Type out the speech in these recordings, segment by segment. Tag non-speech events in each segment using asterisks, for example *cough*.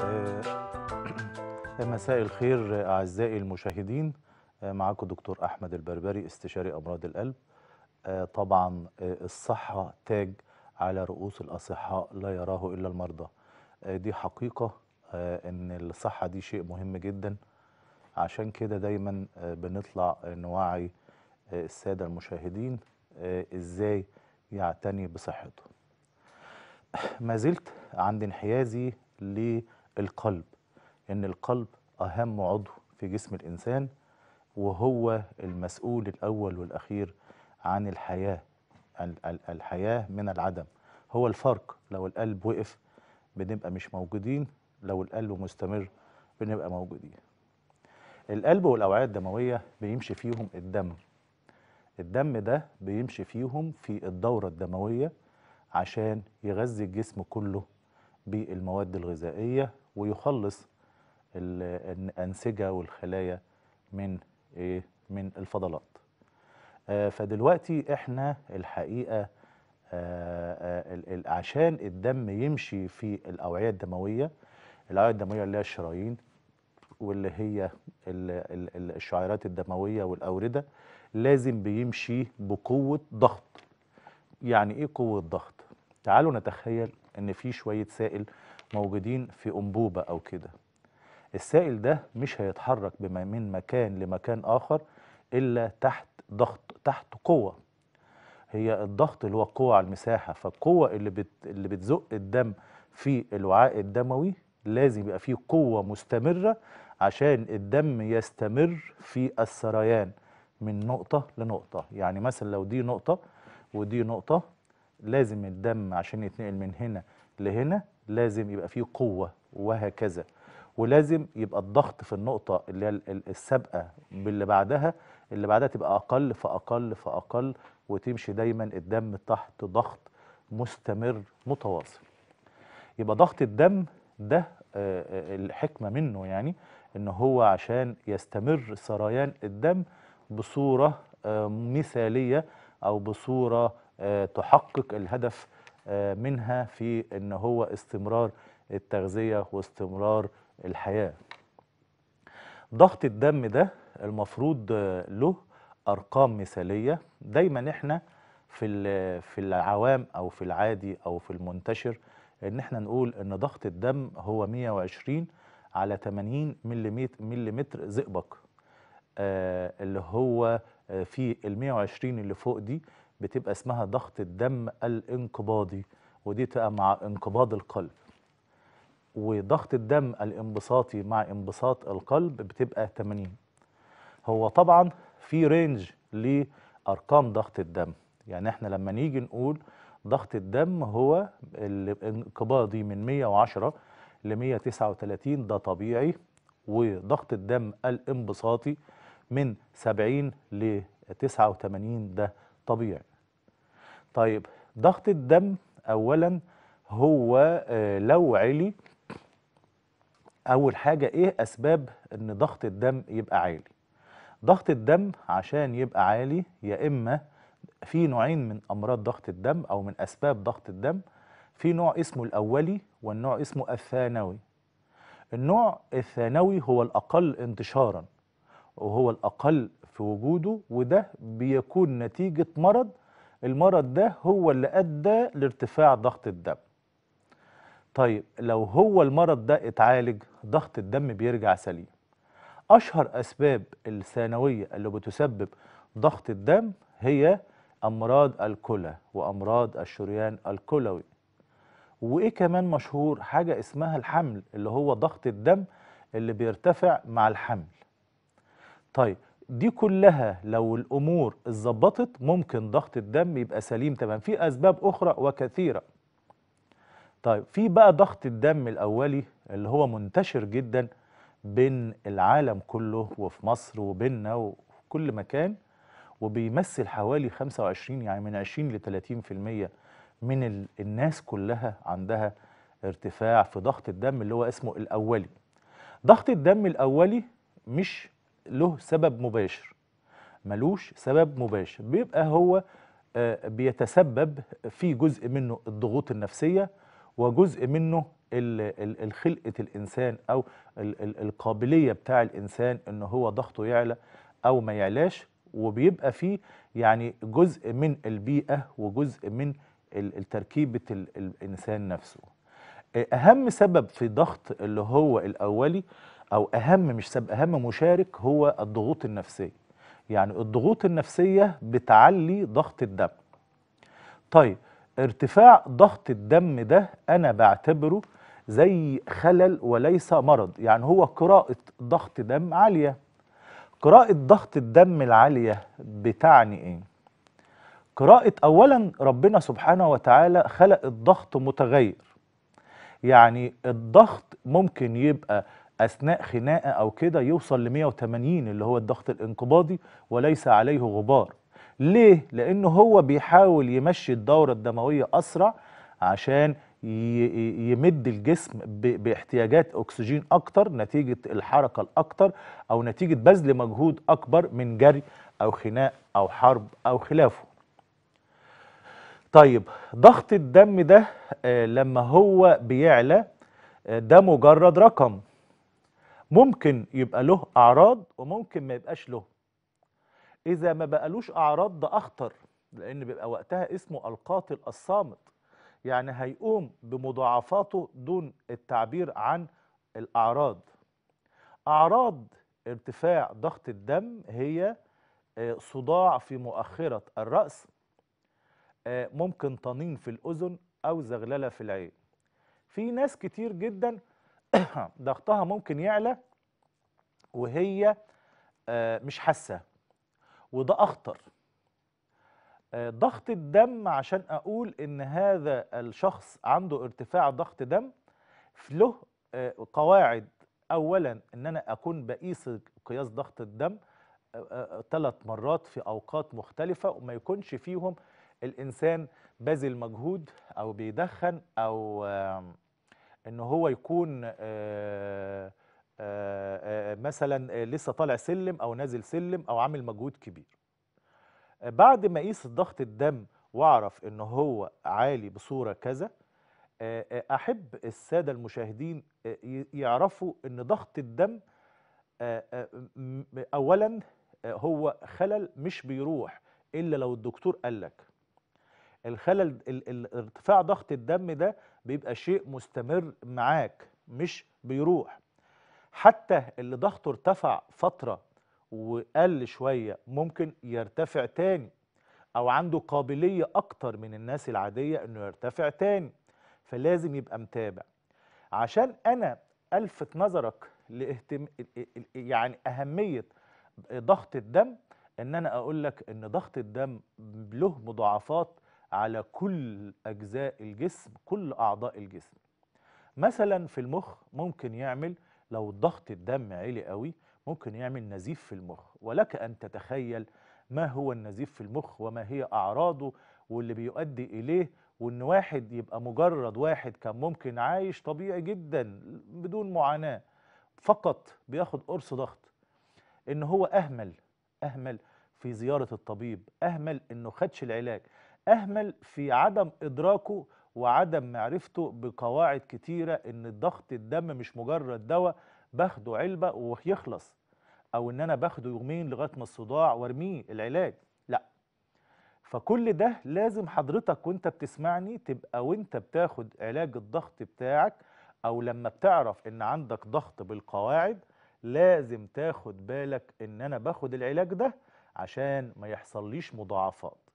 آه، *clears throat* مساء الخير أعزائي المشاهدين آه، معاكم دكتور أحمد البربري استشاري أمراض القلب آه، طبعا الصحة تاج على رؤوس الأصحاء لا يراه إلا المرضى دي حقيقة إن الصحة دي شيء مهم جدا عشان كده دايما بنطلع نوعي السادة المشاهدين إزاي يعتني بصحته ما زلت عند انحيازي ل القلب ان القلب اهم عضو في جسم الانسان وهو المسؤول الاول والاخير عن الحياه الحياه من العدم هو الفرق لو القلب وقف بنبقى مش موجودين لو القلب مستمر بنبقى موجودين القلب والاوعيه الدمويه بيمشي فيهم الدم الدم ده بيمشي فيهم في الدوره الدمويه عشان يغذي الجسم كله بالمواد الغذائيه ويخلص الأنسجة والخلايا من إيه من الفضلات آه، فدلوقتي احنا الحقيقة آه، آه، عشان الدم يمشي في الأوعية الدموية الأوعية الدموية اللي هي الشرايين واللي هي الشعيرات الدموية والأوردة لازم بيمشي بقوة ضغط يعني ايه قوة ضغط؟ تعالوا نتخيل ان في شوية سائل موجودين في أنبوبة أو كده السائل ده مش هيتحرك بما من مكان لمكان آخر إلا تحت ضغط تحت قوة هي الضغط اللي هو القوة على المساحة فالقوة اللي, بت اللي بتزق الدم في الوعاء الدموي لازم يبقى فيه قوة مستمرة عشان الدم يستمر في السريان من نقطة لنقطة يعني مثلا لو دي نقطة ودي نقطة لازم الدم عشان يتنقل من هنا لهنا لازم يبقى فيه قوة وهكذا ولازم يبقى الضغط في النقطة اللي هي السابقة باللي بعدها اللي بعدها تبقى أقل فأقل فأقل وتمشي دايما الدم تحت ضغط مستمر متواصل يبقى ضغط الدم ده آه، آه، الحكمة منه يعني ان هو عشان يستمر سريان الدم بصورة آه، مثالية او بصورة تحقق الهدف آه، منها في ان هو استمرار التغذيه واستمرار الحياه ضغط الدم ده المفروض آه، له ارقام مثاليه دايما احنا في في العوام او في العادي او في المنتشر ان احنا نقول ان ضغط الدم هو 120 على 80 ملم ملم زئبق آه اللي هو آه، في ال 120 اللي فوق دي بتبقى اسمها ضغط الدم الانقباضي ودي تبقى مع انقباض القلب وضغط الدم الانبساطي مع انبساط القلب بتبقى 80 هو طبعا في رينج لارقام ضغط الدم يعني احنا لما نيجي نقول ضغط الدم هو الانقباضي من 110 ل 139 ده طبيعي وضغط الدم الانبساطي من 70 ل 89 ده طبيعي طيب ضغط الدم اولا هو آه، لو عالي اول حاجه ايه اسباب ان ضغط الدم يبقى عالي ضغط الدم عشان يبقى عالي يا اما في نوعين من امراض ضغط الدم او من اسباب ضغط الدم في نوع اسمه الاولي والنوع اسمه الثانوي النوع الثانوي هو الاقل انتشارا وهو الاقل في وجوده وده بيكون نتيجه مرض المرض ده هو اللي أدى لارتفاع ضغط الدم طيب لو هو المرض ده اتعالج ضغط الدم بيرجع سليم أشهر أسباب الثانوية اللي بتسبب ضغط الدم هي أمراض الكلى وأمراض الشريان الكلوي وإيه كمان مشهور حاجة اسمها الحمل اللي هو ضغط الدم اللي بيرتفع مع الحمل طيب دي كلها لو الامور اتظبطت ممكن ضغط الدم يبقى سليم تمام في اسباب اخرى وكثيره طيب في بقى ضغط الدم الاولي اللي هو منتشر جدا بين العالم كله وفي مصر وبيننا وفي كل مكان وبيمثل حوالي 25 يعني من 20 ل 30% من الناس كلها عندها ارتفاع في ضغط الدم اللي هو اسمه الاولي ضغط الدم الاولي مش له سبب مباشر ملوش سبب مباشر بيبقى هو آه، بيتسبب في جزء منه الضغوط النفسية وجزء منه الخلقة الإنسان أو القابلية بتاع الإنسان إن هو ضغطه يعلى أو ما يعلاش وبيبقى فيه يعني جزء من البيئة وجزء من تركيبة الإنسان نفسه أهم سبب في ضغط اللي هو الأولي أو أهم مش سب أهم مشارك هو الضغوط النفسية يعني الضغوط النفسية بتعلي ضغط الدم طيب ارتفاع ضغط الدم ده أنا بعتبره زي خلل وليس مرض يعني هو قراءة ضغط دم عالية قراءة ضغط الدم العالية بتعني إيه؟ قراءة أولا ربنا سبحانه وتعالى خلق الضغط متغير يعني الضغط ممكن يبقى اثناء خناقه او كده يوصل ل 180 اللي هو الضغط الانقباضي وليس عليه غبار ليه لانه هو بيحاول يمشي الدوره الدمويه اسرع عشان يمد الجسم باحتياجات اكسجين اكتر نتيجه الحركه الاكتر او نتيجه بذل مجهود اكبر من جري او خناق او حرب او خلافه طيب ضغط الدم ده آه، لما هو بيعلى آه، ده مجرد رقم ممكن يبقى له اعراض وممكن ما يبقاش له اذا ما بقالوش اعراض ده اخطر لان بيبقى وقتها اسمه القاتل الصامت يعني هيقوم بمضاعفاته دون التعبير عن الاعراض اعراض ارتفاع ضغط الدم هي آه، صداع في مؤخرة الرأس آه، ممكن طنين في الأذن أو زغللة في العين في ناس كتير جدا *coughs* ضغطها ممكن يعلى وهي آه، مش حاسه وده اخطر آه، ضغط الدم عشان اقول ان هذا الشخص عنده ارتفاع ضغط دم له آه، قواعد اولا ان انا اكون بقيس قياس ضغط الدم ثلاث مرات في اوقات مختلفه وما يكونش فيهم الانسان باذل مجهود او بيدخن او ان هو يكون آه، آه، آه، مثلا لسه طالع سلم او نازل سلم او عامل مجهود كبير بعد ما اقيس ضغط الدم واعرف ان هو عالي بصوره كذا احب الساده المشاهدين يعرفوا ان ضغط الدم اولا هو خلل مش بيروح الا لو الدكتور قال لك الخلل ارتفاع ضغط الدم ده بيبقى شيء مستمر معاك مش بيروح حتى اللي ضغطه ارتفع فترة وقل شوية ممكن يرتفع تاني أو عنده قابلية أكتر من الناس العادية إنه يرتفع تاني فلازم يبقى متابع عشان أنا ألفت نظرك لاهتم يعني أهمية ضغط الدم إن أنا أقول لك إن ضغط الدم له مضاعفات على كل أجزاء الجسم كل أعضاء الجسم مثلا في المخ ممكن يعمل لو ضغط الدم عالي قوي ممكن يعمل نزيف في المخ ولك أن تتخيل ما هو النزيف في المخ وما هي أعراضه واللي بيؤدي إليه وإن واحد يبقى مجرد واحد كان ممكن عايش طبيعي جدا بدون معاناة فقط بياخد قرص ضغط إن هو أهمل أهمل في زيارة الطبيب أهمل إنه خدش العلاج أهمل في عدم إدراكه وعدم معرفته بقواعد كتيرة إن الضغط الدم مش مجرد دواء باخده علبة ويخلص أو إن أنا باخده يومين لغاية ما الصداع وارميه العلاج لا فكل ده لازم حضرتك وانت بتسمعني تبقى وانت بتاخد علاج الضغط بتاعك أو لما بتعرف إن عندك ضغط بالقواعد لازم تاخد بالك إن أنا باخد العلاج ده عشان ما ليش مضاعفات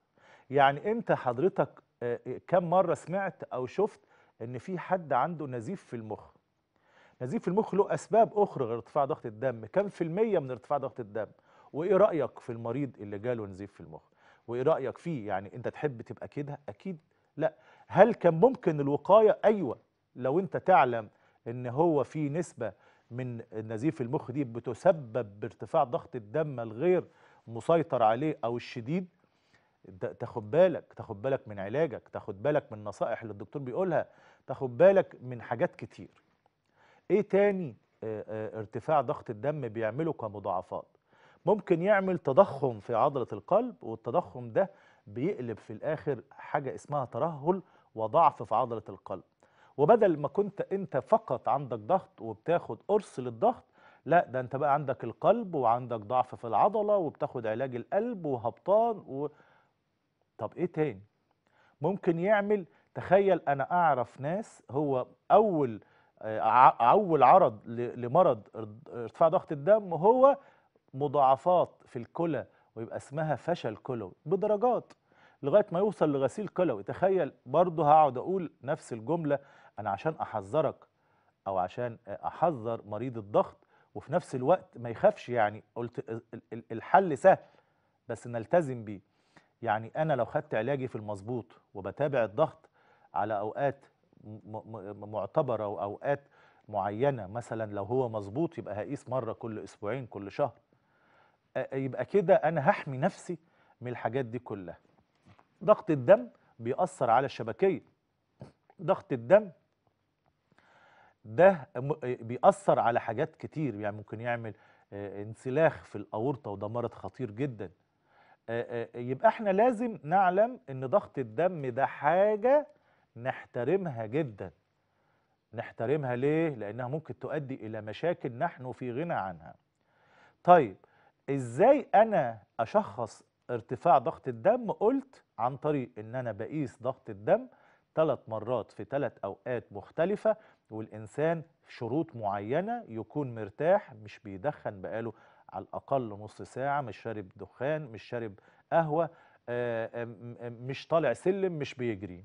يعني انت حضرتك آه، آه، كم مره سمعت او شفت ان في حد عنده نزيف في المخ نزيف في المخ له اسباب اخرى غير ارتفاع ضغط الدم كم في الميه من ارتفاع ضغط الدم وايه رايك في المريض اللي جاله نزيف في المخ وايه رايك فيه يعني انت تحب تبقى كده اكيد لا هل كان ممكن الوقايه ايوه لو انت تعلم ان هو في نسبه من نزيف المخ دي بتسبب بارتفاع ضغط الدم الغير مسيطر عليه او الشديد تاخد بالك تاخد بالك من علاجك تاخد بالك من نصائح اللي الدكتور بيقولها تاخد بالك من حاجات كتير ايه تاني ارتفاع ضغط الدم بيعمله كمضاعفات ممكن يعمل تضخم في عضلة القلب والتضخم ده بيقلب في الآخر حاجة اسمها ترهل وضعف في عضلة القلب وبدل ما كنت انت فقط عندك ضغط وبتاخد قرص للضغط لا ده انت بقى عندك القلب وعندك ضعف في العضلة وبتاخد علاج القلب وهبطان طب ايه تاني ممكن يعمل تخيل انا اعرف ناس هو اول آه، اول عرض لمرض ارتفاع ضغط الدم هو مضاعفات في الكلى ويبقى اسمها فشل كلوي بدرجات لغايه ما يوصل لغسيل كلوي تخيل برضه هقعد اقول نفس الجمله انا عشان احذرك او عشان احذر مريض الضغط وفي نفس الوقت ما يخافش يعني قلت الحل سهل بس نلتزم بيه يعني أنا لو خدت علاجي في المظبوط وبتابع الضغط على أوقات معتبرة وأوقات معينة مثلا لو هو مظبوط يبقى هقيس مرة كل أسبوعين كل شهر يبقى كده أنا هحمي نفسي من الحاجات دي كلها ضغط الدم بيأثر على الشبكية ضغط الدم ده بيأثر على حاجات كتير يعني ممكن يعمل انسلاخ في الأورطة وده مرض خطير جداً آه، آه، آه، يبقى احنا لازم نعلم ان ضغط الدم ده حاجة نحترمها جدا نحترمها ليه؟ لانها ممكن تؤدي الى مشاكل نحن في غنى عنها طيب ازاي انا اشخص ارتفاع ضغط الدم قلت عن طريق ان انا بقيس ضغط الدم ثلاث مرات في ثلاث اوقات مختلفة والانسان شروط معينة يكون مرتاح مش بيدخن بقاله على الأقل نص ساعة مش شارب دخان مش شارب قهوة آه، آه، آه، مش طالع سلم مش بيجري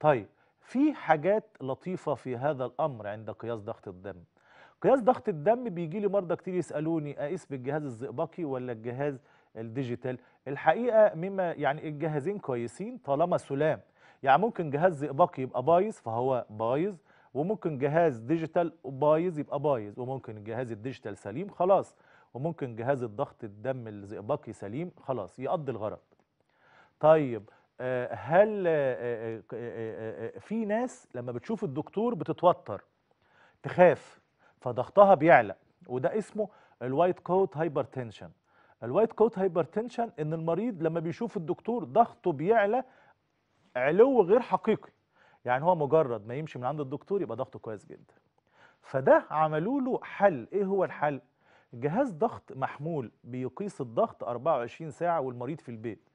طيب في حاجات لطيفة في هذا الأمر عند قياس ضغط الدم قياس ضغط الدم بيجي لي مرضى كتير يسألوني أقيس بالجهاز الزئبقي ولا الجهاز الديجيتال الحقيقة مما يعني الجهازين كويسين طالما سلام يعني ممكن جهاز زئبقي يبقى بايظ فهو بايظ وممكن جهاز ديجيتال بايظ يبقى بايظ وممكن الجهاز الديجيتال سليم خلاص وممكن جهاز الضغط الدم الزئبقي سليم خلاص يقضي الغرض طيب آه، هل آه، آه، في ناس لما بتشوف الدكتور بتتوتر تخاف فضغطها بيعلى وده اسمه الوايت كوت هايبرتنشن الوايت كوت هايبرتنشن ان المريض لما بيشوف الدكتور ضغطه بيعلى علو غير حقيقي يعني هو مجرد ما يمشي من عند الدكتور يبقى ضغطه كويس جدا فده عملوا له حل ايه هو الحل جهاز ضغط محمول بيقيس الضغط 24 ساعة والمريض في البيت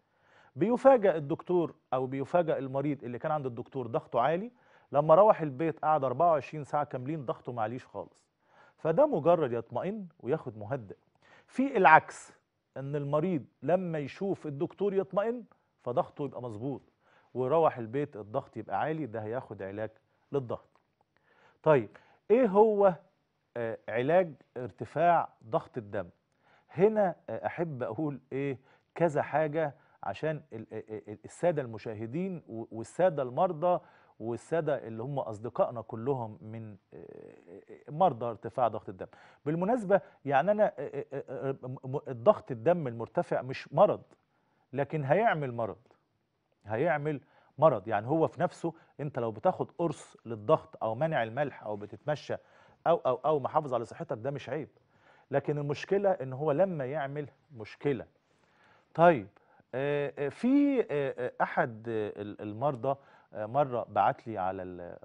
بيفاجئ الدكتور أو بيفاجئ المريض اللي كان عند الدكتور ضغطه عالي لما روح البيت قعد 24 ساعة كاملين ضغطه معليش خالص فده مجرد يطمئن وياخد مهدئ في العكس ان المريض لما يشوف الدكتور يطمئن فضغطه يبقى مظبوط ويروح البيت الضغط يبقى عالي ده هياخد علاج للضغط طيب ايه هو آه، علاج ارتفاع ضغط الدم هنا آه، احب اقول ايه كذا حاجه عشان آه، الساده المشاهدين والساده المرضى والساده اللي هم اصدقائنا كلهم من مرضى ارتفاع ضغط الدم بالمناسبه يعني انا الضغط الدم المرتفع مش مرض لكن هيعمل مرض هيعمل مرض يعني هو في نفسه انت لو بتاخد قرص للضغط او منع الملح او بتتمشى او او او محافظ على صحتك ده مش عيب لكن المشكله ان هو لما يعمل مشكله طيب في احد المرضى مره بعت لي على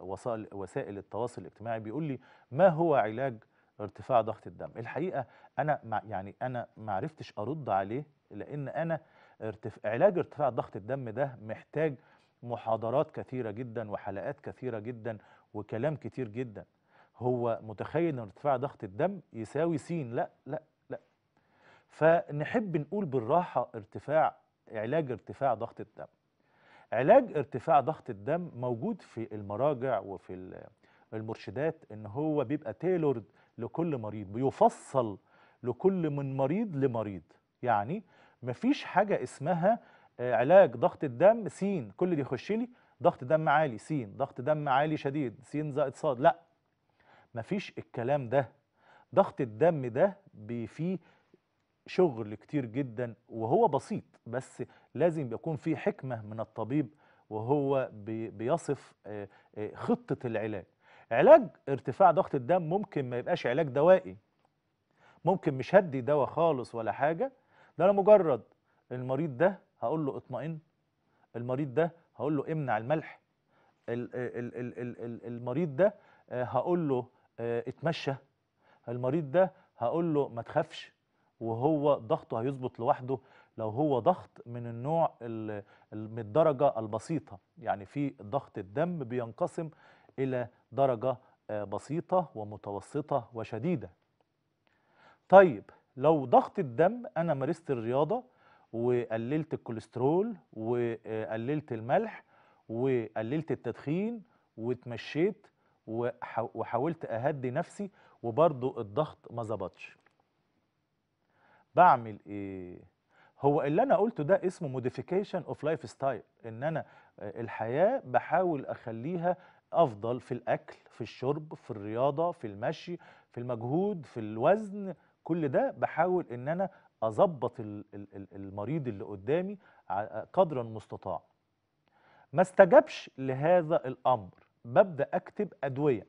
وسائل التواصل الاجتماعي بيقول لي ما هو علاج ارتفاع ضغط الدم الحقيقه انا يعني انا ما عرفتش ارد عليه لان انا ارتف... علاج ارتفاع ضغط الدم ده محتاج محاضرات كثيره جدا وحلقات كثيره جدا وكلام كتير جدا هو متخيل ان ارتفاع ضغط الدم يساوي س لا لا لا فنحب نقول بالراحه ارتفاع علاج ارتفاع ضغط الدم علاج ارتفاع ضغط الدم موجود في المراجع وفي المرشدات ان هو بيبقى تيلورد لكل مريض بيفصل لكل من مريض لمريض يعني مفيش حاجه اسمها آه، علاج ضغط الدم س كل اللي يخش لي ضغط دم عالي س ضغط دم عالي شديد س زائد ص لا مفيش الكلام ده ضغط الدم ده فيه شغل كتير جدا وهو بسيط بس لازم يكون فيه حكمة من الطبيب وهو بيصف خطة العلاج علاج ارتفاع ضغط الدم ممكن ما يبقاش علاج دوائي ممكن مش هدي دواء خالص ولا حاجة ده انا مجرد المريض ده هقول له اطمئن المريض ده هقول له امنع الملح المريض ده هقول له آه، اتمشى المريض ده هقول له ما تخافش وهو ضغطه هيظبط لوحده لو هو ضغط من النوع من الدرجة البسيطة يعني في ضغط الدم بينقسم إلى درجة آه، بسيطة ومتوسطة وشديدة طيب لو ضغط الدم أنا مارست الرياضة وقللت الكوليسترول وقللت الملح وقللت التدخين واتمشيت وحاولت اهدي نفسي وبرضو الضغط ما ظبطش بعمل ايه هو اللي انا قلته ده اسمه موديفيكيشن اوف لايف ستايل ان انا آه، الحياه بحاول اخليها افضل في الاكل في الشرب في الرياضه في المشي في المجهود في الوزن كل ده بحاول ان انا اظبط المريض اللي قدامي قدر المستطاع ما استجبش لهذا الامر ببدأ أكتب أدوية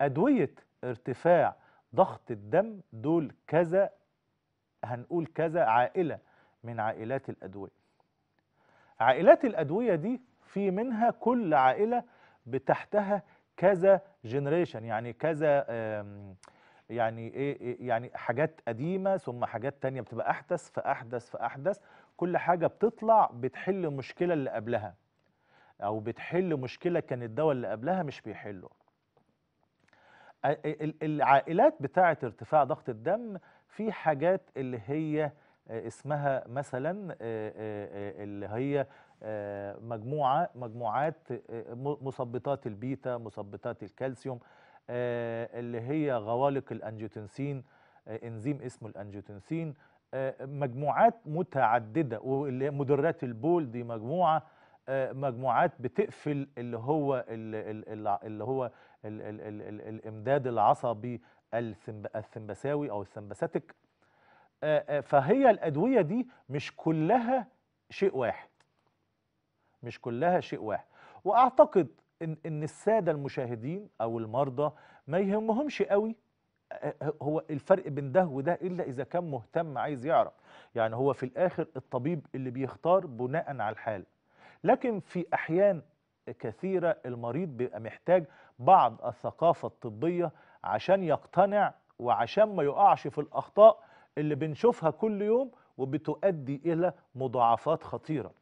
أدوية ارتفاع ضغط الدم دول كذا هنقول كذا عائلة من عائلات الأدوية عائلات الأدوية دي في منها كل عائلة بتحتها كذا جنريشن يعني كذا يعني إيه،, ايه يعني حاجات قديمه ثم حاجات تانية بتبقى احدث فاحدث فاحدث كل حاجه بتطلع بتحل المشكله اللي قبلها او بتحل مشكله كان الدواء اللي قبلها مش بيحله العائلات بتاعه ارتفاع ضغط الدم في حاجات اللي هي آه، اسمها مثلا آه، آه، اللي هي مجموعه مجموعات مثبطات البيتا مثبطات الكالسيوم اللي هي غوالق الانجيوتنسين انزيم اسمه الانجيوتنسين مجموعات متعدده ومدرات البول دي مجموعه آه، مجموعات بتقفل اللي هو اللي هو الامداد العصبي السمبساوي او السمبساتيك آه، آه، فهي الادويه دي مش كلها شيء واحد مش كلها شيء واحد واعتقد ان ان الساده المشاهدين او المرضى ما يهمهمش قوي هو الفرق بين ده وده الا اذا كان مهتم عايز يعرف يعني هو في الاخر الطبيب اللي بيختار بناء على الحاله لكن في أحيان كثيرة المريض بيبقى محتاج بعض الثقافة الطبية عشان يقتنع وعشان ما يقعش في الأخطاء اللي بنشوفها كل يوم وبتؤدي إلى مضاعفات خطيرة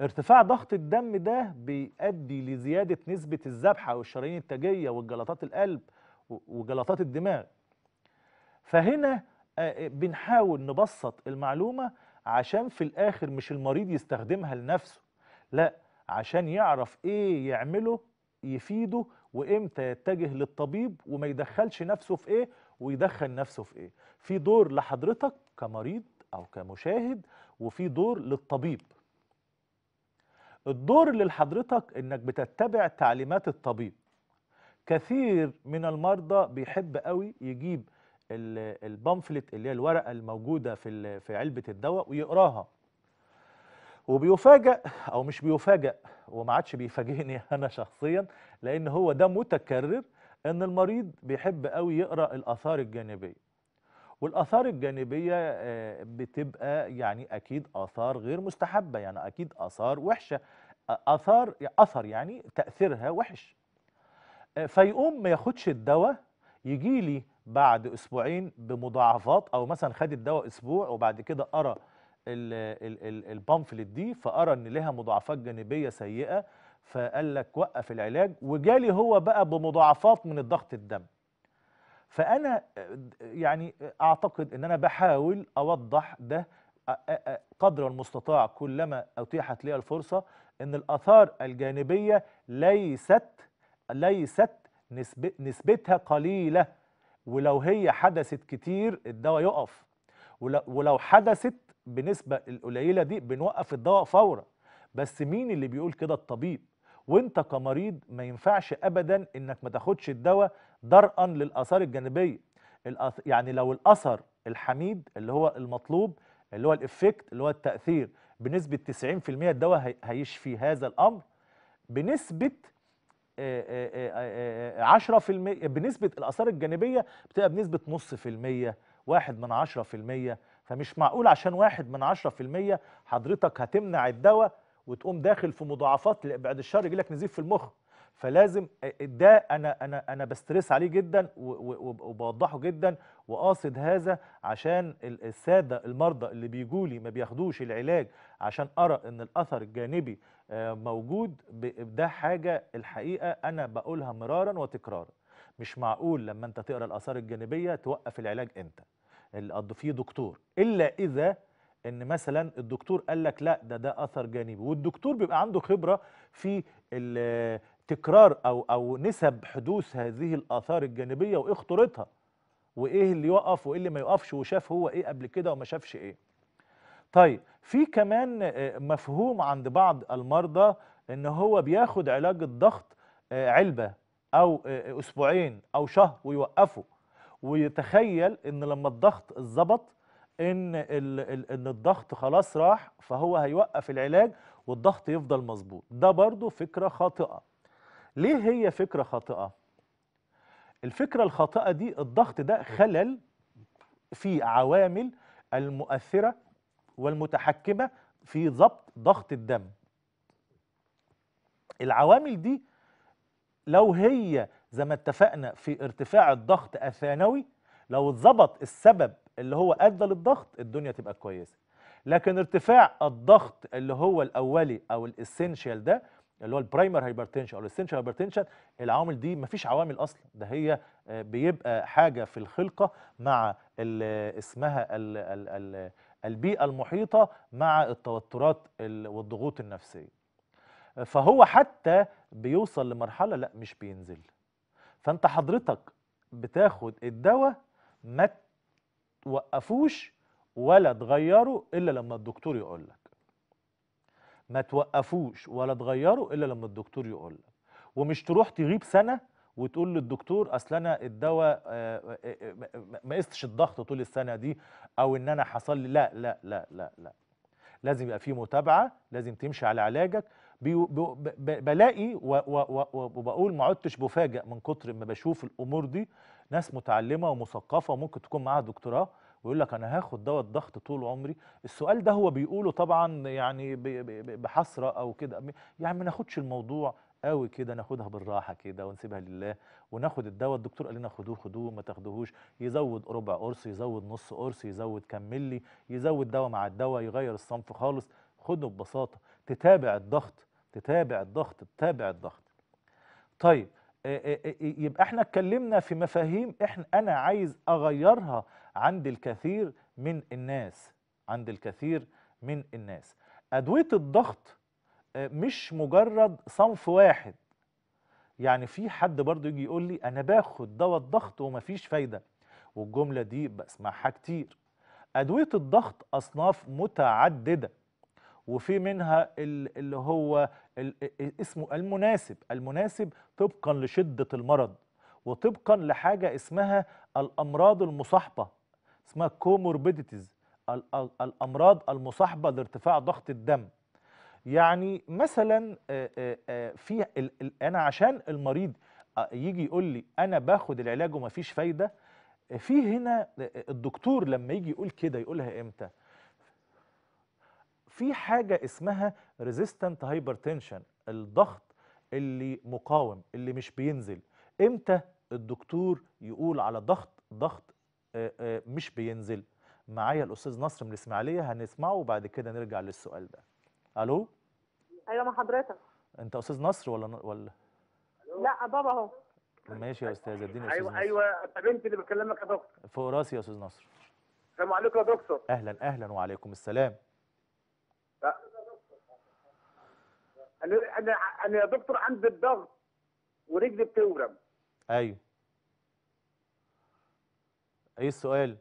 ارتفاع ضغط الدم ده بيؤدي لزيادة نسبة الذبحة والشرايين التاجية وجلطات القلب وجلطات الدماغ فهنا آه، بنحاول نبسط المعلومة عشان في الاخر مش المريض يستخدمها لنفسه لا عشان يعرف ايه يعمله يفيده وامتى يتجه للطبيب وما يدخلش نفسه في ايه ويدخل نفسه في ايه في دور لحضرتك كمريض او كمشاهد وفي دور للطبيب الدور اللي لحضرتك انك بتتبع تعليمات الطبيب كثير من المرضى بيحب قوي يجيب البامفلت اللي هي الورقه الموجوده في في علبه الدواء ويقراها وبيفاجئ او مش بيفاجئ وما عادش بيفاجئني *laughs* انا شخصيا لان هو ده متكرر ان المريض بيحب قوي يقرا الاثار الجانبيه والاثار الجانبيه آه، بتبقى يعني اكيد اثار غير مستحبه يعني اكيد اثار وحشه اثار اثر يعني تاثيرها وحش آه، فيقوم ما ياخدش الدواء يجي لي بعد اسبوعين بمضاعفات او مثلا خد الدواء اسبوع وبعد كده قرا البامفلت دي فقرا ان لها مضاعفات جانبيه سيئه فقال لك وقف العلاج وجالي هو بقى بمضاعفات من الضغط الدم فانا يعني اعتقد ان انا بحاول اوضح ده قدر المستطاع كلما اتيحت لي الفرصه ان الاثار الجانبيه ليست ليست نسبتها قليله ولو هي حدثت كتير الدواء يقف ولو حدثت بنسبة القليلة دي بنوقف الدواء فورا بس مين اللي بيقول كده الطبيب وانت كمريض ما ينفعش ابدا انك ما تاخدش الدواء درءا للاثار الجانبيه يعني لو الاثر الحميد اللي هو المطلوب اللي هو الافكت اللي هو التاثير بنسبه 90% الدواء هيشفي هذا الامر بنسبه 10% آه، آه، آه، بنسبه الاثار الجانبيه بتبقى بنسبه نص في الميه واحد من عشرة في المية فمش معقول عشان واحد من عشرة في المية حضرتك هتمنع الدواء وتقوم داخل في مضاعفات الشر يجي لك نزيف في المخ فلازم آه، ده انا انا انا بسترس عليه جدا وبوضحه جدا وقاصد هذا عشان الساده المرضى اللي بيجوا لي ما بياخدوش العلاج عشان ارى ان الاثر الجانبي آه، موجود ده حاجه الحقيقه انا بقولها مرارا وتكرارا مش معقول لما انت تقرا الاثار الجانبيه توقف العلاج انت في دكتور الا اذا ان مثلا الدكتور قال لك لا ده ده اثر جانبي والدكتور بيبقى عنده خبره في تكرار او او نسب حدوث هذه الاثار الجانبيه وايه خطورتها وايه اللي يقف وايه اللي ما يقفش وشاف هو ايه قبل كده وما شافش ايه طيب في كمان آه، مفهوم عند بعض المرضى ان هو بياخد علاج الضغط آه، علبه او آه، اسبوعين او شهر ويوقفه ويتخيل ان لما الضغط اتظبط ان ان الضغط خلاص راح فهو هيوقف العلاج والضغط يفضل مظبوط ده برضو فكره خاطئه ليه هي فكرة خاطئة؟ الفكرة الخاطئة دي الضغط ده خلل في عوامل المؤثرة والمتحكمة في ضبط ضغط الدم العوامل دي لو هي زي ما اتفقنا في ارتفاع الضغط الثانوي لو اتظبط السبب اللي هو ادى للضغط الدنيا تبقى كويسه لكن ارتفاع الضغط اللي هو الاولي او الاسينشال ده اللي هو البرايمر هايبرتنشن او الاسنشال هايبرتنشن العوامل دي مفيش عوامل اصلا ده هي آه، بيبقى حاجه في الخلقه مع اسمها الـ الـ الـ البيئه المحيطه مع التوترات والضغوط النفسيه فهو حتى بيوصل لمرحله لا مش بينزل فانت حضرتك بتاخد الدواء ما توقفوش ولا تغيره الا لما الدكتور يقول لك ما توقفوش ولا تغيروا الا لما الدكتور يقول لك ومش تروح تغيب سنه وتقول للدكتور اصل انا الدواء آه، آه، آه، ما قستش الضغط طول السنه دي او ان انا حصل لي لا لا لا لا لا لازم يبقى في متابعه لازم تمشي على علاجك بلاقي وبقول ما عدتش بفاجئ من كتر ما بشوف الامور دي ناس متعلمه ومثقفه وممكن تكون معاها دكتوراه ويقول لك انا هاخد دواء الضغط طول عمري السؤال ده هو بيقوله طبعا يعني بحسره او كده يعني ما ناخدش الموضوع قوي كده ناخدها بالراحه كده ونسيبها لله وناخد الدواء الدكتور قال لنا خدوه خدوه ما تاخدوهوش يزود ربع قرص يزود نص قرص يزود كم ملي يزود دواء مع الدواء يغير الصنف خالص خده ببساطه تتابع الضغط تتابع الضغط تتابع الضغط طيب إيه، إيه، إيه، يبقى احنا اتكلمنا في مفاهيم احنا انا عايز اغيرها عند الكثير من الناس عند الكثير من الناس ادويه الضغط آه، مش مجرد صنف واحد يعني في حد برضه يجي يقول لي انا باخد دواء الضغط ومفيش فايده والجمله دي بسمعها كتير ادويه الضغط اصناف متعدده وفي منها اللي هو اسمه المناسب المناسب طبقا لشدة المرض وطبقا لحاجة اسمها الأمراض المصاحبة اسمها كوموربيديتيز الأمراض المصاحبة لارتفاع ضغط الدم يعني مثلا في أنا عشان المريض يجي يقول لي أنا باخد العلاج وما فيش فايدة في هنا الدكتور لما يجي يقول كده يقولها إمتى؟ في حاجة اسمها ريزيستنت هايبرتنشن الضغط اللي مقاوم اللي مش بينزل امتى الدكتور يقول على ضغط ضغط مش بينزل معايا الاستاذ نصر من الاسماعيليه هنسمعه وبعد كده نرجع للسؤال ده الو ايوه مع حضرتك انت استاذ نصر ولا ولا لا بابا اهو ماشي يا استاذ اديني ايوه نصر. ايوه بنتي اللي بكلمك يا دكتور فوق راسي يا استاذ نصر السلام عليكم يا دكتور اهلا اهلا وعليكم السلام انا انا انا يا دكتور عندي الضغط ورجلي بتورم ايوه ايه السؤال؟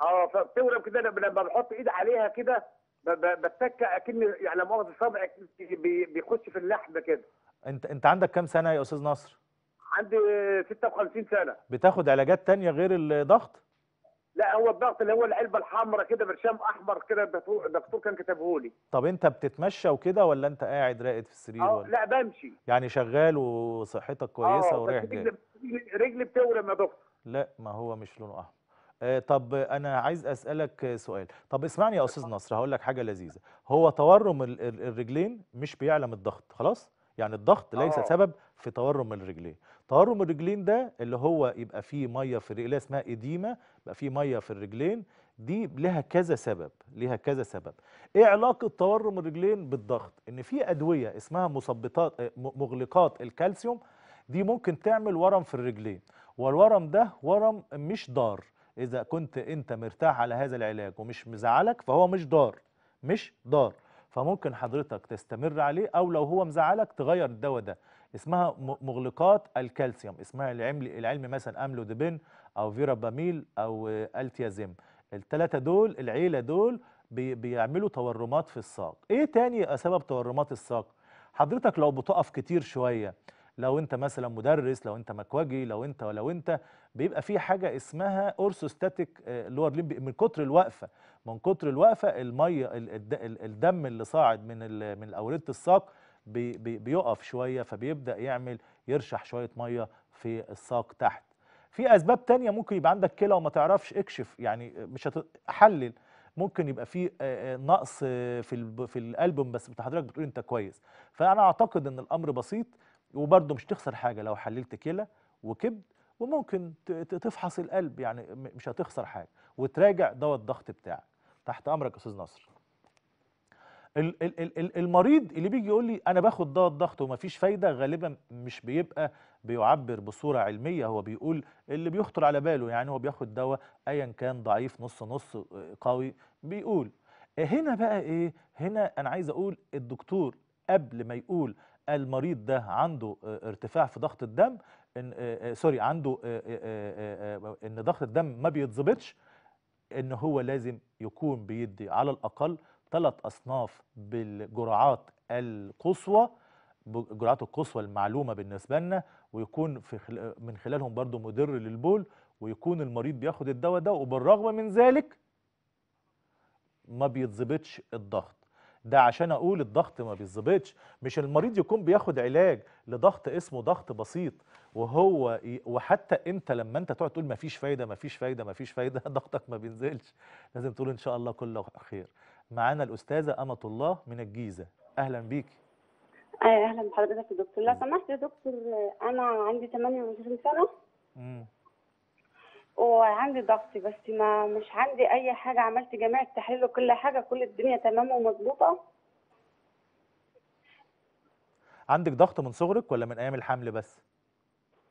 اه فبتورم كده لما بحط ايدي عليها كده بتك اكن يعني اخد صبعي بيخش في اللحم كده انت انت عندك كام سنه يا استاذ نصر؟ عندي 56 سنه بتاخد علاجات تانية غير الضغط؟ لا هو الضغط اللي هو العلبه الحمراء كده برشام احمر كده الدكتور كان كتبه لي طب انت بتتمشى وكده ولا انت قاعد راقد في السرير آه، ولا لا بمشي يعني شغال وصحتك كويسه آه، ورايح جاي رجلي بتورم يا دكتور لا ما هو مش لونه احمر آه، طب انا عايز اسالك سؤال طب اسمعني يا استاذ نصر هقول لك حاجه لذيذه هو تورم الرجلين مش بيعلم الضغط خلاص يعني الضغط ليس آه. سبب في تورم الرجلين تورم الرجلين ده اللي هو يبقى فيه ميه في الرجلين اسمها اديمه يبقى فيه ميه في الرجلين دي لها كذا سبب لها كذا سبب ايه علاقه تورم الرجلين بالضغط ان في ادويه اسمها مثبطات آه، مغلقات الكالسيوم دي ممكن تعمل ورم في الرجلين والورم ده ورم مش ضار اذا كنت انت مرتاح على هذا العلاج ومش مزعلك فهو مش ضار مش ضار فممكن حضرتك تستمر عليه او لو هو مزعلك تغير الدواء ده اسمها مغلقات الكالسيوم اسمها العمل العلمي مثلا املودبين او فيراباميل او التيازيم الثلاثه دول العيله دول بي بيعملوا تورمات في الساق ايه تاني سبب تورمات الساق حضرتك لو بتقف كتير شويه لو انت مثلا مدرس لو انت مكوجي لو انت ولو انت بيبقى في حاجه اسمها اورثوستاتيك لور ليمب من كتر الوقفه من كتر الوقفه الميه الدم اللي صاعد من من اورده الساق بيقف شويه فبيبدا يعمل يرشح شويه ميه في الساق تحت في اسباب تانية ممكن يبقى عندك كلى وما تعرفش اكشف يعني مش هتحلل ممكن يبقى في آه، آه، نقص في في الالبوم بس حضرتك بتقول انت كويس فانا اعتقد ان الامر بسيط وبرضه مش تخسر حاجه لو حللت كلى وكبد وممكن تفحص القلب يعني مش هتخسر حاجه وتراجع دواء الضغط بتاعك تحت امرك استاذ نصر المريض اللي بيجي يقول لي انا باخد دواء الضغط ومفيش فايده غالبا مش بيبقى بيعبر بصوره علميه هو بيقول اللي بيخطر على باله يعني هو بياخد دواء ايا كان ضعيف نص نص قوي بيقول هنا بقى ايه هنا انا عايز اقول الدكتور قبل ما يقول المريض ده عنده آه، ارتفاع في ضغط الدم ان آه، آه، سوري عنده ان ضغط الدم ما بيتظبطش ان هو لازم يكون بيدي على الاقل ثلاث اصناف بالجرعات القصوى الجرعات القصوى المعلومه بالنسبه لنا ويكون في خل... من خلالهم برضو مدر للبول ويكون المريض بياخد الدواء ده وبالرغم من ذلك ما بيتظبطش الضغط ده عشان اقول الضغط ما بيتظبطش مش المريض يكون بياخد علاج لضغط اسمه ضغط بسيط وهو وحتى انت لما انت تقعد تقول ما فيش فايده ما فيش فايده ما فيش فايده *laughs* ضغطك ما بينزلش لازم تقول ان شاء الله كله خير معانا الاستاذه امه الله من الجيزه اهلا بيكي آه، اهلا بحضرتك يا دكتور لو سمحت يا دكتور انا عندي 28 سنه امم وعندي ضغطي بس ما مش عندي اي حاجه عملت جميع التحاليل وكل حاجه كل الدنيا تمام ومظبوطه عندك ضغط من صغرك ولا من ايام الحمل بس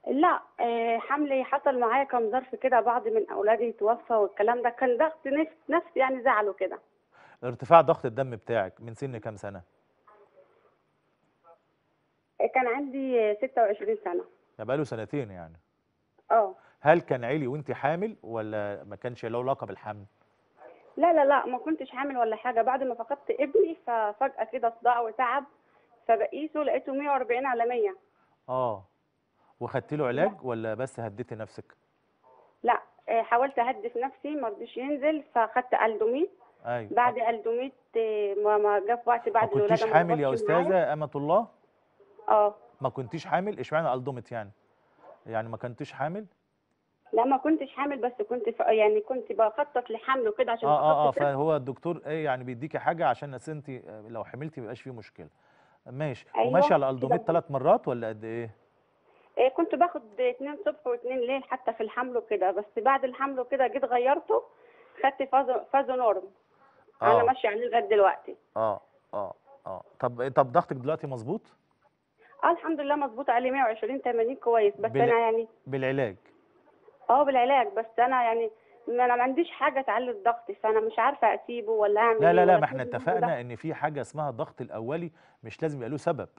لا آه، حملي حصل معايا كم ظرف كده بعض من اولادي توفى والكلام ده كان ضغط نفس نفس يعني زعلوا كده ارتفاع ضغط الدم بتاعك من سن كام سنه آه، كان عندي 26 سنه بقاله سنتين يعني اه هل كان علي وانت حامل ولا ما كانش له علاقه بالحمل لا لا لا ما كنتش حامل ولا حاجه بعد ما فقدت ابني ففجاه كده صداع وتعب فبقيسه لقيته 140 على 100 اه وخدت له علاج ولا بس هديتي نفسك لا آه، حاولت اهدف نفسي ما رضيش ينزل فاخدت الدوميت ايوه بعد الدوميت آه، ما جه في وقت بعد الولاده ما كنتيش حامل يا استاذه امه الله اه ما كنتيش حامل اشمعنى الدوميت يعني يعني ما كنتيش حامل لا ما كنتش حامل بس كنت ف... يعني كنت بخطط لحمله كده عشان اه اه اه فهو الدكتور ايه يعني بيديكي حاجه عشان انت آه، لو حملتي ما يبقاش فيه مشكله ماشي أيوة. وماشي على الالدوميت ثلاث مرات ولا قد ايه؟ إيه كنت باخد اثنين صبح واثنين ليل حتى في الحمل وكده بس بعد الحمل وكده جيت غيرته خدت فازو فازو نورم آه. انا ماشيه عليه لغايه دلوقتي اه اه اه طب إيه، طب ضغطك دلوقتي مظبوط؟ اه الحمد لله مظبوط عليه 120 80 كويس بس بال... انا يعني بالعلاج اه بالعلاج بس انا يعني ما انا ما عنديش حاجه تعلي الضغط فانا مش عارفه اسيبه ولا اعمل لا لا إيه لا ما احنا اتفقنا ان في حاجه اسمها الضغط الاولي مش لازم يبقى له سبب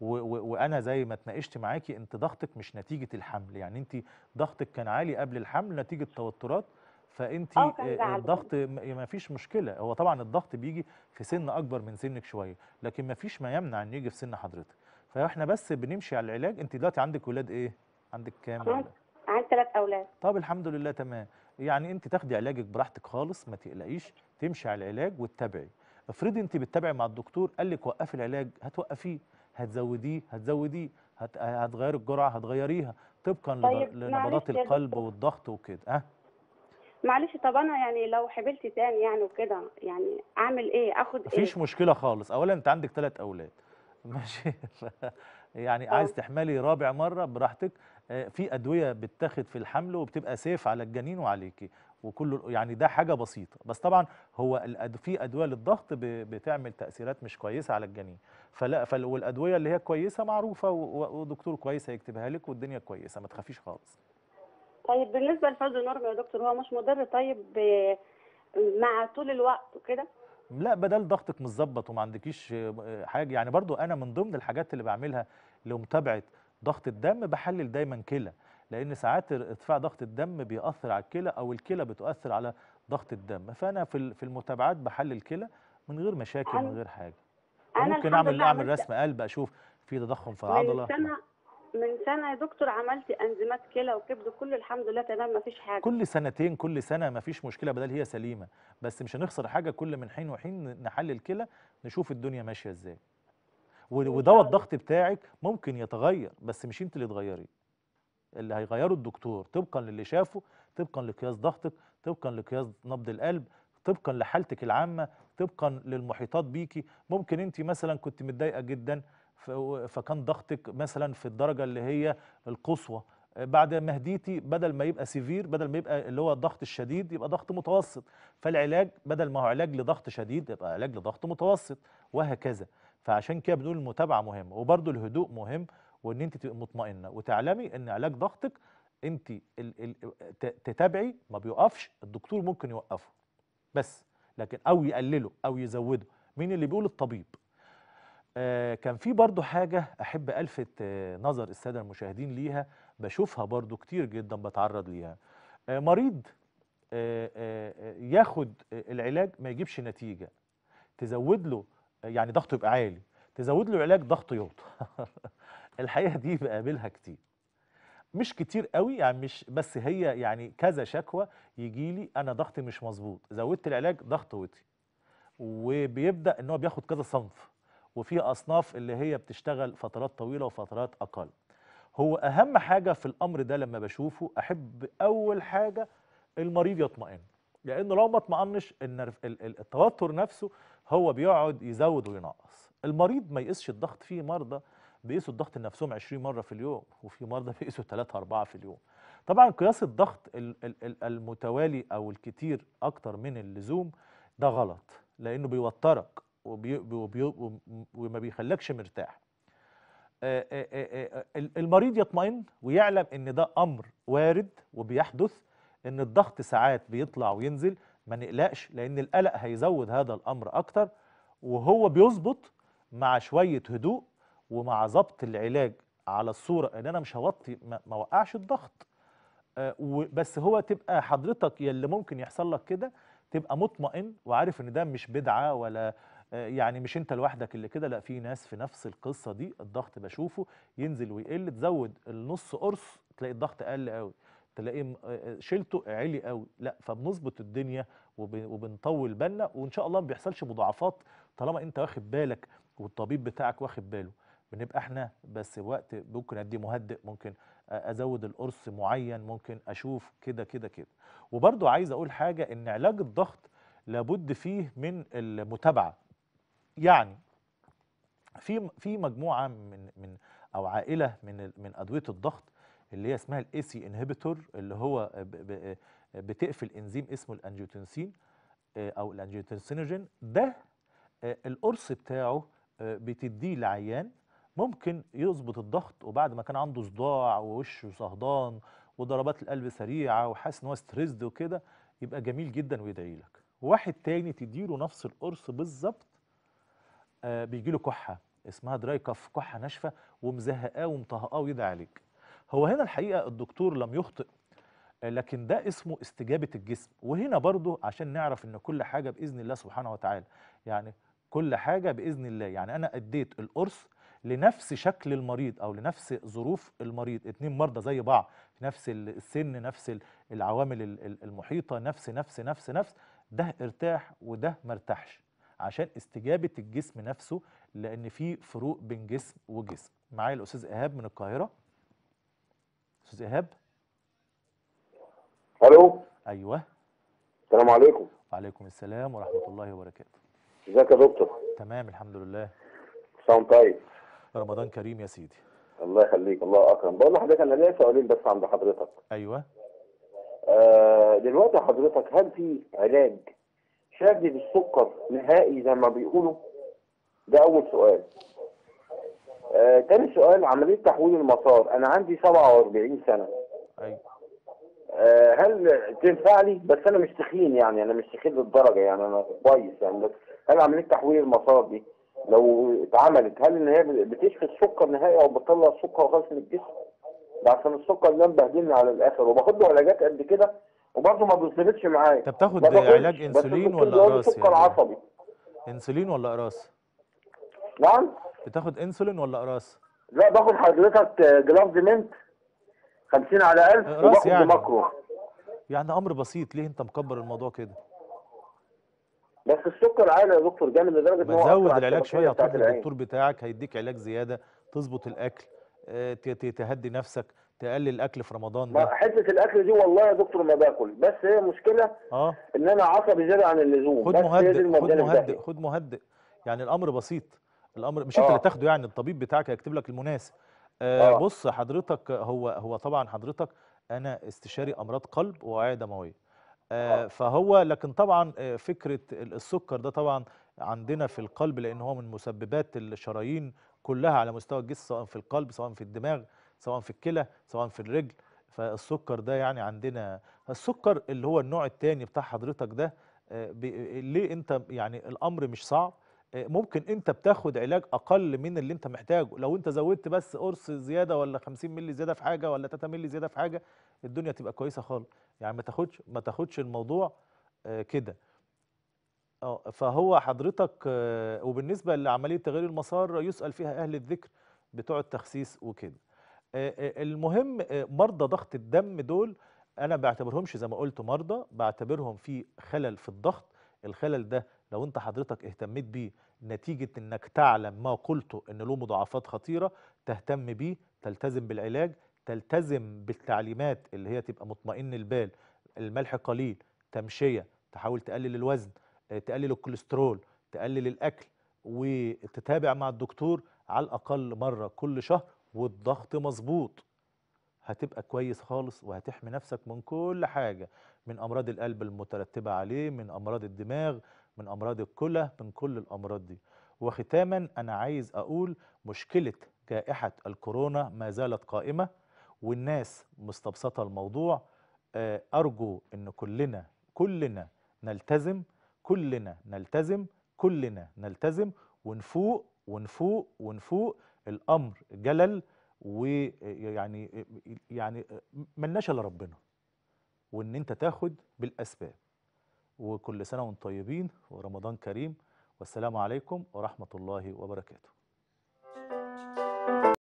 وانا زي ما اتناقشت معاكي انت ضغطك مش نتيجه الحمل يعني انت ضغطك كان عالي قبل الحمل نتيجه توترات فانت اه آه، الضغط ما فيش مشكله هو طبعا الضغط بيجي في سن اكبر من سنك شويه لكن ما فيش ما يمنع انه يجي في سن حضرتك فاحنا بس بنمشي على العلاج انت دلوقتي عندك ولاد ايه عندك كام عندي ثلاث اولاد طب الحمد لله تمام يعني انت تاخدي علاجك براحتك خالص ما تقلقيش تمشي على العلاج وتتابعي افرضي انت بتتابعي مع الدكتور قال لك وقفي العلاج هتوقفيه هتزوديه هتزوديه هتغيري الجرعه هتغيريها طبقا طيب لنبضات القلب والضغط وكده اه معلش طب انا يعني لو حبلت تاني يعني وكده يعني اعمل ايه اخد مفيش ايه مفيش مشكله خالص اولا انت عندك ثلاث اولاد *laughs* ماشي يعني عايز تحملي رابع مره براحتك آه، في ادويه بتتاخد في الحمل وبتبقى سيف على الجنين وعليكي وكل يعني ده حاجه بسيطه بس طبعا هو في ادويه للضغط بتعمل تاثيرات مش كويسه على الجنين فلا والادويه اللي هي كويسه معروفه ودكتور كويس هيكتبها لك والدنيا كويسه ما تخافيش خالص طيب بالنسبه لفاز النورم يا دكتور هو مش مضر طيب مع طول الوقت وكده لا بدل ضغطك متظبط وما عندكيش آه، حاجه يعني برضو انا من ضمن الحاجات اللي بعملها لمتابعه ضغط الدم بحلل دايما كلى لان ساعات ارتفاع ضغط الدم بيأثر على الكلى او الكلى بتؤثر على ضغط الدم فانا في المتابعات بحلل كلى من غير مشاكل من غير حاجه ممكن اعمل اعمل رسم قلب اشوف في تضخم في العضله من سنه يا دكتور عملت انزيمات كلى وكبد كل الحمد لله تمام مفيش حاجه كل سنتين كل سنه مفيش مشكله بدل هي سليمه بس مش هنخسر حاجه كل من حين وحين نحلل كلى نشوف الدنيا ماشيه ازاي ودواء الضغط بتاعك ممكن يتغير بس مش انت اللي تغيري اللي هيغيره الدكتور طبقا للي شافه طبقا لقياس ضغطك طبقا لقياس نبض القلب طبقا لحالتك العامه طبقا للمحيطات بيكي ممكن انت مثلا كنت متضايقه جدا فكان ضغطك مثلا في الدرجه اللي هي القصوى بعد ما هديتي بدل ما يبقى سيفير بدل ما يبقى اللي هو الضغط الشديد يبقى ضغط متوسط فالعلاج بدل ما هو علاج لضغط شديد يبقى علاج لضغط متوسط وهكذا فعشان كده بنقول المتابعه مهمه وبرده الهدوء مهم وان انت تبقي مطمئنه وتعلمي ان علاج ضغطك انت تتابعي ما بيوقفش الدكتور ممكن يوقفه بس لكن او يقلله او يزوده مين اللي بيقول الطبيب آه كان في برضو حاجة أحب ألفت آه، نظر السادة المشاهدين ليها بشوفها برضو كتير جدا بتعرض ليها آه مريض آه،, آه آه ياخد العلاج ما يجيبش نتيجة تزود له يعني ضغطه يبقى عالي تزود له علاج ضغطه يوطى *laughs* الحقيقه دي بقابلها كتير مش كتير قوي يعني مش بس هي يعني كذا شكوى يجي لي انا ضغطي مش مظبوط زودت العلاج ضغط وطي وبيبدا ان هو بياخد كذا صنف وفي اصناف اللي هي بتشتغل فترات طويله وفترات اقل هو اهم حاجه في الامر ده لما بشوفه احب اول حاجه المريض يطمئن لانه لو ما اطمأنش التوتر نفسه هو بيقعد يزود وينقص المريض ما يقيسش الضغط في مرضى بيقيسوا الضغط لنفسهم 20 مره في اليوم وفي مرضى *laughs* بيقيسوا 3 4 في اليوم طبعا قياس الضغط المتوالي او الكتير اكتر من اللزوم ده غلط لانه بيوترك وبي وبي وما بيخلكش مرتاح المريض يطمئن ويعلم ان ده امر وارد وبيحدث ان الضغط ساعات بيطلع وينزل ما نقلقش لان القلق هيزود هذا الامر اكتر وهو بيظبط مع شويه هدوء ومع ظبط العلاج على الصوره ان انا مش هوطي ما وقعش الضغط آه، بس هو تبقى حضرتك يلي ممكن يحصل لك كده تبقى مطمئن وعارف ان ده مش بدعه ولا آه، يعني مش انت لوحدك اللي كده لا في ناس في نفس القصه دي الضغط بشوفه ينزل ويقل تزود النص قرص تلاقي الضغط قل قوي تلاقيه آه، آه، شيلته عالي قوي لا فبنظبط الدنيا وبنطول بالنا وان شاء الله ما بيحصلش مضاعفات طالما انت واخد بالك والطبيب بتاعك واخد باله بنبقى احنا بس وقت ممكن ادي مهدئ ممكن ازود القرص معين ممكن اشوف كده كده كده وبرده عايز اقول حاجه ان علاج الضغط لابد فيه من المتابعه يعني في في مجموعه من من او عائله من من ادويه الضغط اللي هي اسمها الاي سي انهبيتور اللي هو آه، بتقفل انزيم اسمه الانجيوتنسين آه، او الانجيوتنسينوجين ده آه، القرص بتاعه بتديه لعيان ممكن يظبط الضغط وبعد ما كان عنده صداع ووشه صهدان وضربات القلب سريعه وحاسس ان هو ستريسد وكده يبقى جميل جدا ويدعي لك واحد تاني تديله نفس القرص بالظبط بيجي له كحه اسمها دراي كف كحه ناشفه ومزهقاه ومطهقاه ويدعي عليك هو هنا الحقيقة الدكتور لم يخطئ لكن ده اسمه استجابة الجسم وهنا برضه عشان نعرف ان كل حاجة بإذن الله سبحانه وتعالى يعني كل حاجة بإذن الله يعني أنا أديت القرص لنفس شكل المريض أو لنفس ظروف المريض اتنين مرضى زي بعض نفس السن نفس العوامل المحيطة نفس نفس نفس نفس ده ارتاح وده مرتاحش عشان استجابة الجسم نفسه لأن في فروق بين جسم وجسم معايا الأستاذ إيهاب من القاهرة استاذ ايهاب الو ايوه السلام عليكم وعليكم السلام ورحمه الله وبركاته ازيك يا دكتور تمام الحمد لله سلام طيب رمضان كريم يا سيدي الله يخليك الله اكرم بقول لحضرتك انا ليا سؤالين بس عند حضرتك ايوه آه دلوقتي حضرتك هل في علاج شاذ للسكر نهائي زي ما بيقولوا ده اول سؤال آه، تاني سؤال عمليه تحويل المسار انا عندي 47 سنه ايوه آه، هل تنفع لي بس انا مش تخين يعني انا مش تخين للدرجه يعني انا كويس يعني بس هل عمليه تحويل المسار دي لو اتعملت هل ان هي بتشفي السكر نهائي او بتطلع السكر خالص من الجسم؟ ده عشان السكر ده مبهدلني على الاخر وباخد له علاجات قد كده وبرضه ما بيظبطش معايا طب بتاخد علاج انسولين ولا اقراص؟ سكر يعني. عصبي انسولين ولا اقراص؟ نعم بتاخد انسولين ولا قراص؟ لا باخد حضرتك جلافز زمنت 50 على 1000 قراص يعني. ماكرو يعني امر بسيط ليه انت مكبر الموضوع كده؟ بس السكر عالي يا دكتور جامد لدرجه ان هو زود العلاج شويه هتروح للدكتور بتاعك هيديك علاج زياده تظبط الاكل آه، تهدي نفسك تقلل الاكل في رمضان ده حته الاكل دي والله يا دكتور ما باكل بس هي مشكله اه ان انا عصبي زياده عن اللزوم خد مهدئ خد مهدئ خد مهدئ يعني الامر بسيط الامر مش انت اللي آه. تاخده يعني الطبيب بتاعك هيكتب لك المناسب آه،, آه بص حضرتك هو هو طبعا حضرتك انا استشاري امراض قلب واوعيه دمويه آه،, آه فهو لكن طبعا فكره السكر ده طبعا عندنا في القلب لان هو من مسببات الشرايين كلها على مستوى الجسم سواء في القلب سواء في الدماغ سواء في الكلى سواء في الرجل فالسكر ده يعني عندنا السكر اللي هو النوع الثاني بتاع حضرتك ده ليه انت يعني الامر مش صعب ممكن انت بتاخد علاج اقل من اللي انت محتاجه لو انت زودت بس قرص زياده ولا 50 مللي زياده في حاجه ولا 3 مللي زياده في حاجه الدنيا تبقى كويسه خالص يعني ما تاخدش ما تاخدش الموضوع آه، كده اه فهو حضرتك آه، وبالنسبه لعمليه تغيير المسار يسال فيها اهل الذكر بتوع التخسيس وكده آه، المهم مرضى ضغط الدم دول انا بعتبرهمش زي ما قلت مرضى بعتبرهم في خلل في الضغط الخلل ده لو انت حضرتك اهتميت بيه نتيجة انك تعلم ما قلته ان له مضاعفات خطيرة تهتم بيه تلتزم بالعلاج تلتزم بالتعليمات اللي هي تبقى مطمئن البال الملح قليل تمشية تحاول تقلل الوزن آه، تقلل الكوليسترول تقلل الأكل وتتابع مع الدكتور على الأقل مرة كل شهر والضغط مظبوط هتبقى كويس خالص وهتحمي نفسك من كل حاجة من أمراض القلب المترتبة عليه من أمراض الدماغ من أمراض الكلى من كل الأمراض دي وختاما أنا عايز أقول مشكلة جائحة الكورونا ما زالت قائمة والناس مستبسطة الموضوع آه، أرجو أن كلنا كلنا نلتزم كلنا نلتزم كلنا نلتزم ونفوق ونفوق ونفوق الأمر جلل ويعني يعني ملناش الا ربنا وان انت تاخد بالاسباب وكل سنة وانتم طيبين ورمضان كريم والسلام عليكم ورحمة الله وبركاته